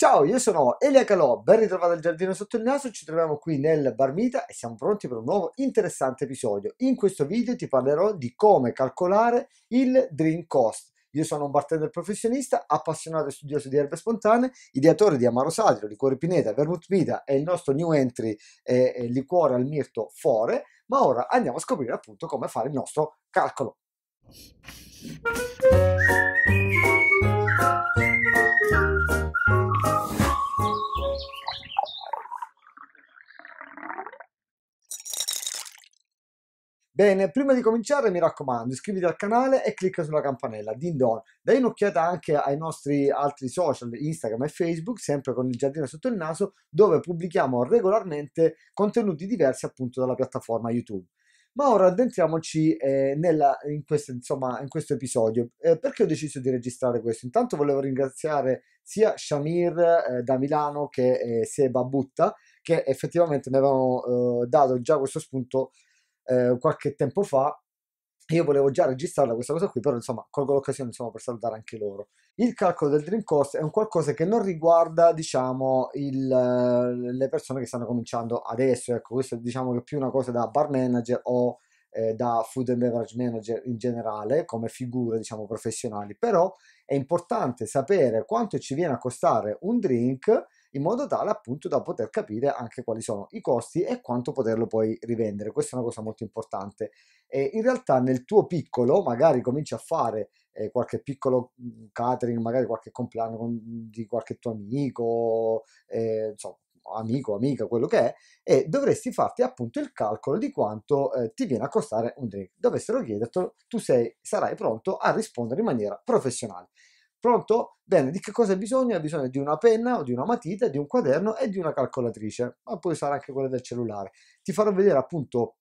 Ciao, io sono Elia Calò, ben ritrovato al Giardino Sotto il Naso, ci troviamo qui nel Barmita e siamo pronti per un nuovo interessante episodio. In questo video ti parlerò di come calcolare il Dream Cost. Io sono un bartender professionista, appassionato e studioso di erbe spontanee, ideatore di Amaro Sadrio, liquore Pineta, Vermouth Vita e il nostro new entry eh, liquore al mirto Fore, ma ora andiamo a scoprire appunto come fare il nostro calcolo. Bene, prima di cominciare mi raccomando iscriviti al canale e clicca sulla campanella, din don. Dai un'occhiata anche ai nostri altri social, Instagram e Facebook, sempre con il giardino sotto il naso, dove pubblichiamo regolarmente contenuti diversi appunto dalla piattaforma YouTube. Ma ora addentriamoci eh, nella, in, questo, insomma, in, questo, episodio. Eh, perché ho deciso di registrare questo? Intanto volevo ringraziare sia Shamir eh, da Milano che eh, Seba Butta, che effettivamente mi avevano eh, dato già questo spunto eh, qualche tempo fa. Io volevo già registrarla questa cosa qui, però insomma colgo l'occasione insomma, per salutare anche loro. Il calcolo del Dream Cost è un qualcosa che non riguarda, diciamo, il, eh, le persone che stanno cominciando adesso. Ecco, questo è diciamo che più una cosa da bar manager o eh, da food and beverage manager in generale, come figure, diciamo, professionali. Però è importante sapere quanto ci viene a costare un drink in modo tale appunto da poter capire anche quali sono i costi e quanto poterlo poi rivendere. Questa è una cosa molto importante. E in realtà nel tuo piccolo magari cominci a fare eh, qualche piccolo mm, catering, magari qualche compleanno con, mm, di qualche tuo amico, eh, insomma, amico, amica, quello che è, e dovresti farti appunto il calcolo di quanto eh, ti viene a costare un drink. Dovessero chiederti, tu sei, sarai pronto a rispondere in maniera professionale. Pronto? Bene, di che cosa hai bisogno? Hai bisogno di una penna o di una matita, di un quaderno e di una calcolatrice, ma puoi usare anche quella del cellulare. Ti farò vedere appunto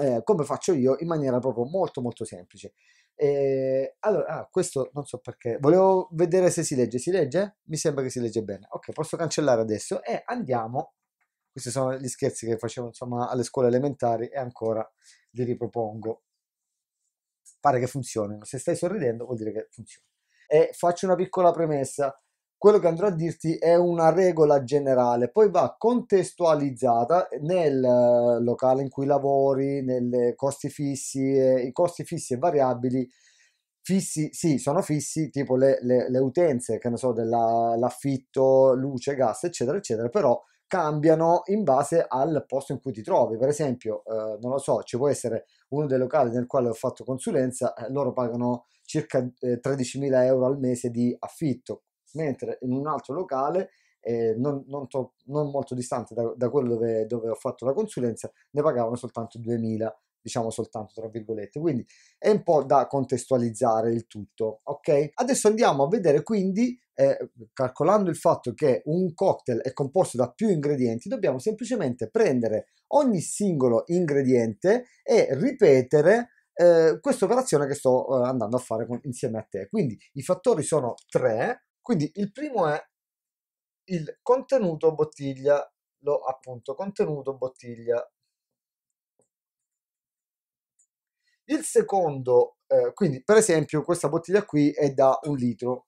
eh, come faccio io in maniera proprio molto molto semplice. Eh, allora, ah, questo non so perché, volevo vedere se si legge, si legge? Mi sembra che si legge bene. Ok, posso cancellare adesso e andiamo. Questi sono gli scherzi che facevo insomma alle scuole elementari e ancora li ripropongo. Pare che funzionino, se stai sorridendo vuol dire che funziona. E faccio una piccola premessa. Quello che andrò a dirti è una regola generale, poi va contestualizzata nel eh, locale in cui lavori, nei costi fissi, e, i costi fissi e variabili fissi, sì, sono fissi, tipo le, le, le utenze, che ne so, dell'affitto, luce, gas, eccetera, eccetera, però cambiano in base al posto in cui ti trovi. Per esempio, eh, non lo so, ci può essere uno dei locali nel quale ho fatto consulenza, eh, loro pagano circa 13.000 eh, euro al mese di affitto, mentre in un altro locale eh, non, non, to- non, molto distante da, da quello dove, dove, ho fatto la consulenza, ne pagavano soltanto 2000, diciamo soltanto tra virgolette. Quindi è un po' da contestualizzare il tutto, ok? Adesso andiamo a vedere quindi, eh, calcolando il fatto che un cocktail è composto da più ingredienti, dobbiamo semplicemente prendere ogni singolo ingrediente e ripetere eh, questa operazione che sto eh, andando a fare con, insieme a te. Quindi i fattori sono tre, quindi il primo è il contenuto bottiglia, lo appunto contenuto bottiglia. Il secondo, eh, quindi per esempio questa bottiglia qui è da un litro,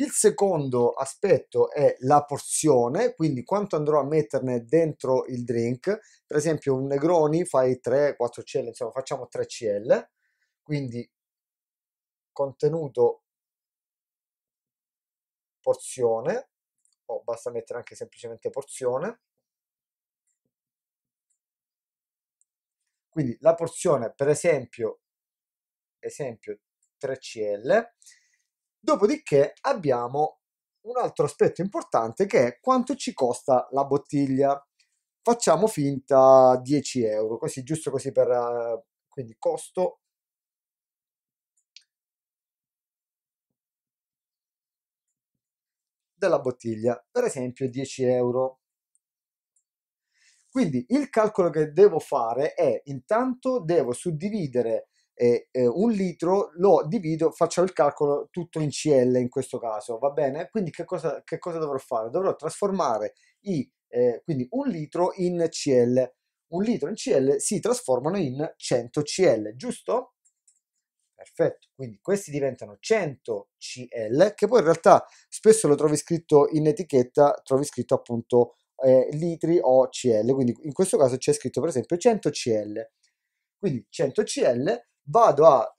Il secondo aspetto è la porzione, quindi quanto andrò a metterne dentro il drink. Per esempio un Negroni fai 3, 4 CL, insomma facciamo 3 CL, quindi contenuto porzione, o oh, basta mettere anche semplicemente porzione. Quindi la porzione, per esempio, esempio 3 CL, Dopodiché abbiamo un altro aspetto importante che è quanto ci costa la bottiglia. Facciamo finta 10 euro, così giusto così per eh, quindi costo della bottiglia, per esempio 10 euro. Quindi il calcolo che devo fare è intanto devo suddividere eh, un litro lo divido, faccio il calcolo tutto in CL in questo caso, va bene? Quindi che cosa, che cosa dovrò fare? Dovrò trasformare i, eh, quindi un litro in CL. Un litro in CL si trasformano in 100 CL, giusto? Perfetto, quindi questi diventano 100 CL, che poi in realtà spesso lo trovi scritto in etichetta, trovi scritto appunto eh, litri o CL, quindi in questo caso c'è scritto per esempio 100 CL. Quindi 100 CL vado, a,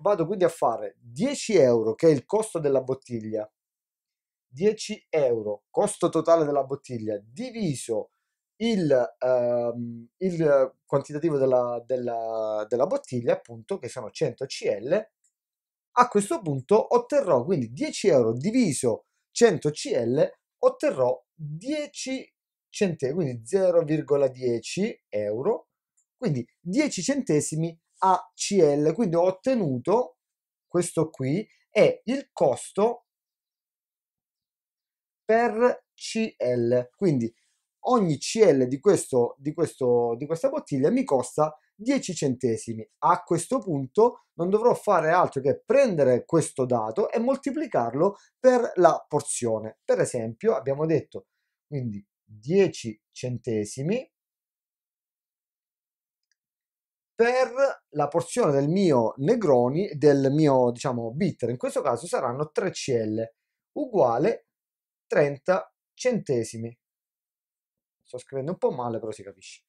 vado quindi a fare 10 euro che è il costo della bottiglia 10 euro costo totale della bottiglia diviso il, ehm, il quantitativo della, della, della bottiglia appunto che sono 100 cl a questo punto otterrò quindi 10 euro diviso 100 cl otterrò 10 centesimi quindi 0,10 euro quindi 10 centesimi ACL, quindi ho ottenuto questo qui è il costo per CL, quindi ogni CL di, questo, di, questo, di questa bottiglia mi costa 10 centesimi. A questo punto non dovrò fare altro che prendere questo dato e moltiplicarlo per la porzione. Per esempio abbiamo detto quindi 10 centesimi per la porzione del mio Negroni, del mio diciamo bitter, in questo caso saranno 3 CL, uguale 30 centesimi. Sto scrivendo un po' male, però si capisce.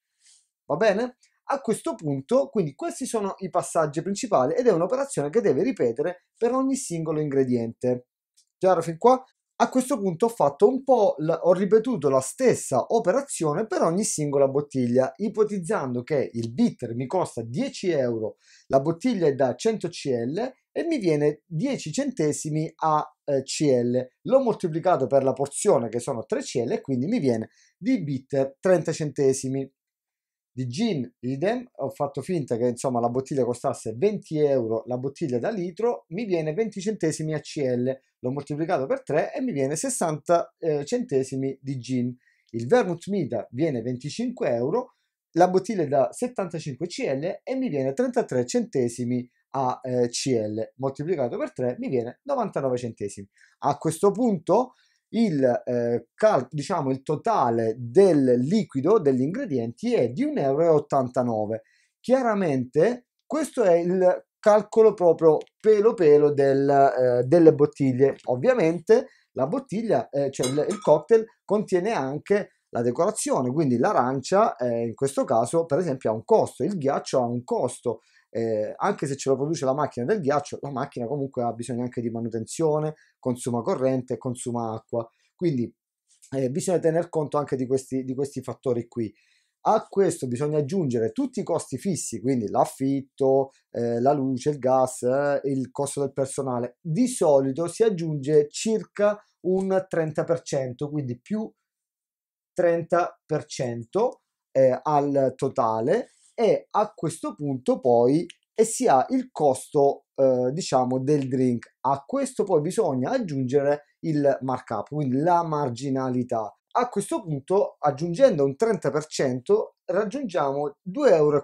Va bene? A questo punto, quindi questi sono i passaggi principali ed è un'operazione che deve ripetere per ogni singolo ingrediente. Già fin qua? A questo punto ho fatto un po', ho ripetuto la stessa operazione per ogni singola bottiglia, ipotizzando che il bitter mi costa 10 euro, la bottiglia è da 100 cl e mi viene 10 centesimi a eh, cl. L'ho moltiplicato per la porzione che sono 3 cl e quindi mi viene di bitter 30 centesimi di gin idem ho fatto finta che insomma la bottiglia costasse 20 euro la bottiglia da litro mi viene 20 centesimi a CL l'ho moltiplicato per 3 e mi viene 60 eh, centesimi di gin il vermouth mita viene 25 euro la bottiglia da 75 CL e mi viene 33 centesimi a eh, CL moltiplicato per 3 mi viene 99 centesimi a questo punto il, eh, cal- diciamo, il totale del liquido degli ingredienti è di 1,89 euro. Chiaramente questo è il calcolo proprio pelo pelo del, eh, delle bottiglie. Ovviamente la bottiglia, eh, cioè il, il, cocktail contiene anche la decorazione, quindi l'arancia eh, in questo caso per esempio ha un costo, il ghiaccio ha un costo, eh, anche se ce lo produce la macchina del ghiaccio, la macchina comunque ha bisogno anche di manutenzione, consuma corrente, consuma acqua, quindi eh, bisogna tener conto anche di questi, di questi fattori qui. A questo bisogna aggiungere tutti i costi fissi, quindi l'affitto, eh, la luce, il gas, eh, il costo del personale. Di solito si aggiunge circa un 30%, quindi più 30% eh, al totale e a questo punto poi e si ha il costo eh, diciamo del drink a questo poi bisogna aggiungere il markup quindi la marginalità a questo punto aggiungendo un 30% raggiungiamo 2,46 euro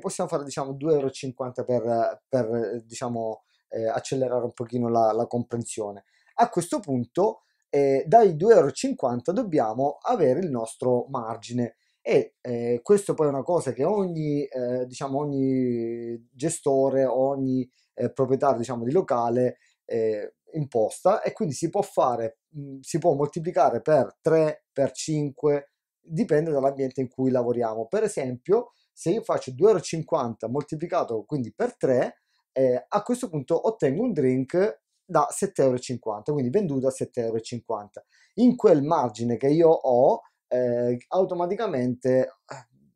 possiamo fare diciamo 2,50 euro per, per diciamo eh, accelerare un pochino la, la, comprensione a questo punto eh, dai 2,50 euro dobbiamo avere il nostro margine e eh, questo poi è una cosa che ogni, eh, diciamo, ogni gestore, ogni eh, proprietario diciamo, di locale eh, imposta e quindi si può fare, mh, mm, si può moltiplicare per 3, per 5, dipende dall'ambiente in cui lavoriamo. Per esempio, se io faccio 2,50 euro moltiplicato quindi per 3, eh, a questo punto ottengo un drink da 7,50 euro, quindi venduto a 7,50 euro. In quel margine che io ho, eh, automaticamente eh,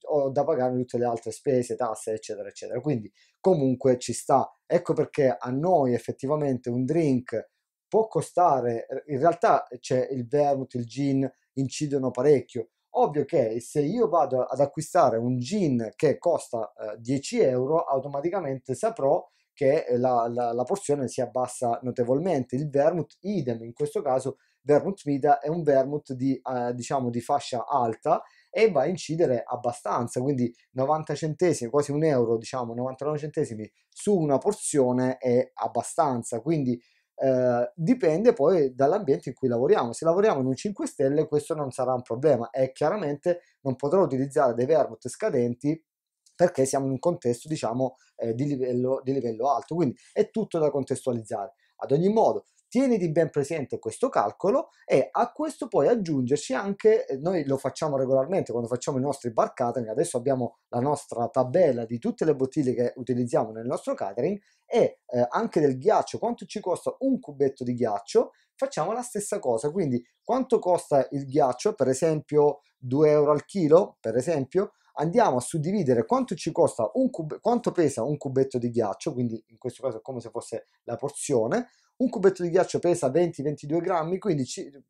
ho da pagare tutte le altre spese, tasse, eccetera, eccetera. Quindi comunque ci sta. Ecco perché a noi effettivamente un drink può costare, eh, in realtà c'è il vermouth, il gin, incidono parecchio. Ovvio che se io vado ad acquistare un gin che costa eh, 10 euro, automaticamente saprò che la, la, la porzione si abbassa notevolmente. Il vermouth, idem, in questo caso Vermouth Mida è un vermouth di, eh, diciamo di fascia alta e va a incidere abbastanza, quindi 90 centesimi, quasi un euro, diciamo 99 centesimi su una porzione è abbastanza, quindi eh, dipende poi dall'ambiente in cui lavoriamo. Se lavoriamo in un 5 stelle questo non sarà un problema e chiaramente non potrò utilizzare dei vermouth scadenti perché siamo in un contesto diciamo eh, di, livello, di livello alto, quindi è tutto da contestualizzare. Ad ogni modo, Tieniti ben presente questo calcolo e a questo puoi aggiungerci anche, eh, noi lo facciamo regolarmente quando facciamo i nostri bar catering, adesso abbiamo la nostra tabella di tutte le bottiglie che utilizziamo nel nostro catering e eh, anche del ghiaccio, quanto ci costa un cubetto di ghiaccio, facciamo la stessa cosa, quindi quanto costa il ghiaccio, per esempio 2 euro al chilo, per esempio, andiamo a suddividere quanto ci costa un cub- quanto pesa un cubetto di ghiaccio, quindi in questo caso è come se fosse la porzione, un cubetto di ghiaccio pesa 20-22 grammi, quindi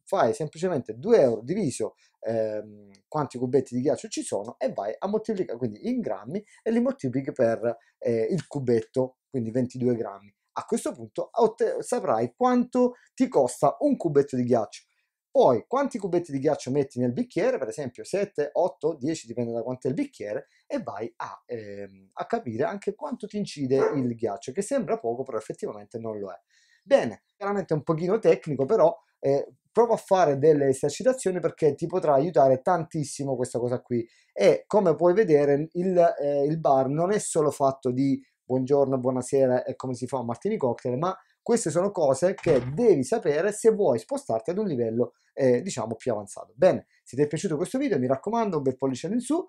fai semplicemente 2 euro diviso ehm, quanti cubetti di ghiaccio ci sono e vai a moltiplicare, quindi in grammi, e li moltiplichi per eh, il cubetto, quindi 22 grammi. A questo punto otte- saprai quanto ti costa un cubetto di ghiaccio. Poi quanti cubetti di ghiaccio metti nel bicchiere, per esempio 7, 8, 10, dipende da quanto è il bicchiere, e vai a, ehm, a capire anche quanto ti incide il ghiaccio, che sembra poco però effettivamente non lo è. Bene, chiaramente è un pochino tecnico, però eh, prova a fare delle esercitazioni perché ti potrà aiutare tantissimo questa cosa qui. E come puoi vedere il, eh, il bar non è solo fatto di buongiorno, buonasera e come si fa un martini cocktail, ma queste sono cose che devi sapere se vuoi spostarti ad un livello eh, diciamo più avanzato. Bene, se ti è piaciuto questo video mi raccomando un bel pollice in su,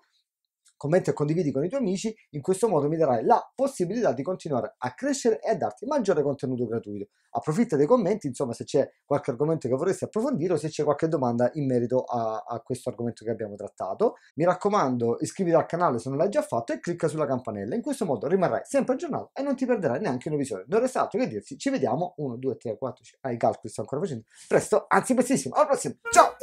commenti e condividi con i tuoi amici, in questo modo mi darai la possibilità di continuare a crescere e a darti maggiore contenuto gratuito. Approfitta dei commenti, insomma, se c'è qualche argomento che vorresti approfondire o se c'è qualche domanda in merito a, a questo argomento che abbiamo trattato. Mi raccomando, iscriviti al canale se non l'hai già fatto e clicca sulla campanella. In questo modo rimarrai sempre aggiornato e non ti perderai neanche un episodio. Non resta altro che dirsi, ci vediamo 1, 2, 3, 4, 5. Ah, i calcoli sto ancora facendo. Presto, anzi, prestissimo. Alla prossima. Ciao!